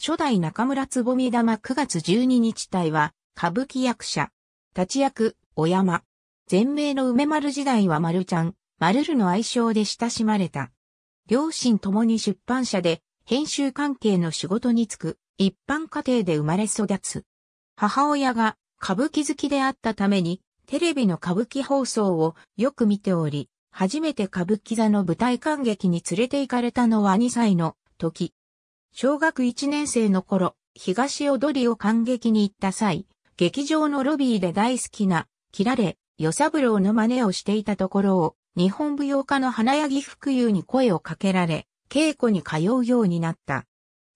初代中村つぼみ玉9月12日隊は、歌舞伎役者。立役、小山。前名の梅丸時代は丸ちゃん、丸るの愛称で親しまれた。両親ともに出版社で、編集関係の仕事に就く、一般家庭で生まれ育つ。母親が歌舞伎好きであったために、テレビの歌舞伎放送をよく見ており、初めて歌舞伎座の舞台観劇に連れて行かれたのは2歳の時。小学1年生の頃、東踊りを感激に行った際、劇場のロビーで大好きな、切られ、与三郎の真似をしていたところを、日本舞踊家の花柳福友に声をかけられ、稽古に通うようになった。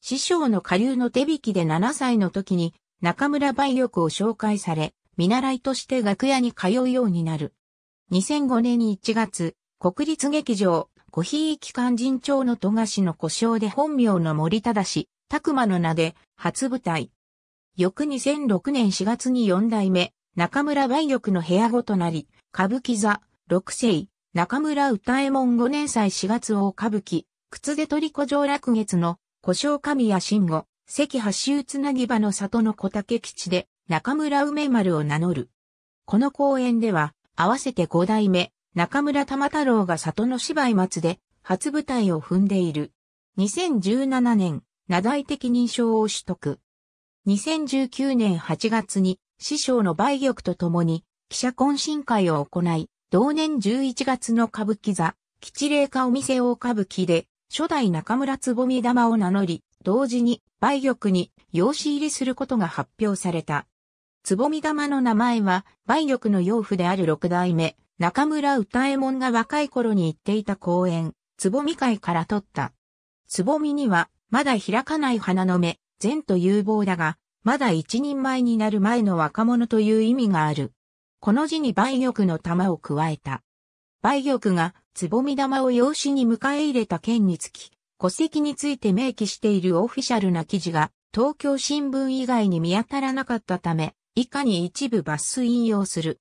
師匠の下流の手引きで7歳の時に、中村梅玉を紹介され、見習いとして楽屋に通うようになる。2005年1月、国立劇場、ごひいき勧人帳の戸菓の故障で本名の森忠氏、拓馬の名で、初舞台。翌2006年4月に四代目、中村梅玉の部屋子となり、歌舞伎座、六世、中村歌右衛門五年祭4月大歌舞伎、靴で取り古城落月の、故障神谷慎吾、関橋宇つなぎ場の里の小竹基地で、中村梅丸を名乗る。この公演では、合わせて五代目、中村玉太郎が里の芝居松で初舞台を踏んでいる。2017年、名題的認証を取得。2019年8月に師匠の梅玉と共に記者懇親会を行い、同年11月の歌舞伎座、吉霊家お店大歌舞伎で初代中村つぼみ玉を名乗り、同時に梅玉に養子入りすることが発表された。つぼみ玉の名前は梅玉の養父である六代目。中村歌右衛門が若い頃に行っていた公園、つぼみ会から取った。つぼみには、まだ開かない花の芽、善と有望だが、まだ一人前になる前の若者という意味がある。この字に梅玉の玉を加えた。梅玉が、つぼみ玉を養子に迎え入れた件につき、戸籍について明記しているオフィシャルな記事が、東京新聞以外に見当たらなかったため、以下に一部抜粋引用する。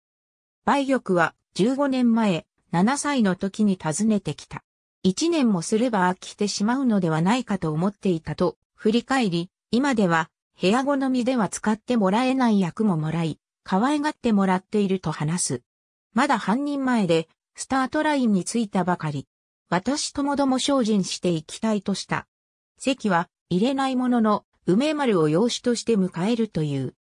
梅玉は15年前、7歳の時に訪ねてきた。1年もすれば飽きてしまうのではないかと思っていたと、振り返り、今では、部屋好みでは使ってもらえない役ももらい、可愛がってもらっていると話す。まだ半人前で、スタートラインに着いたばかり。私ともども精進していきたいとした。席は入れないものの、梅丸を養子として迎えるという。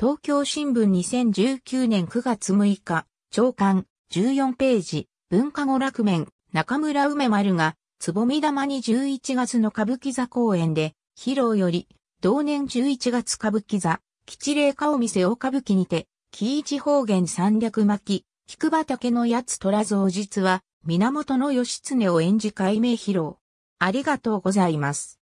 東京新聞2019年9月6日、長官、14ページ、文化娯楽面、中村梅丸が、つぼみ玉に11月の歌舞伎座公演で、披露より、同年11月歌舞伎座、吉礼顔見せを歌舞伎にて、木一方言三略巻、菊畑のやつ虎像実は、源義経を演じ解明披露。ありがとうございます。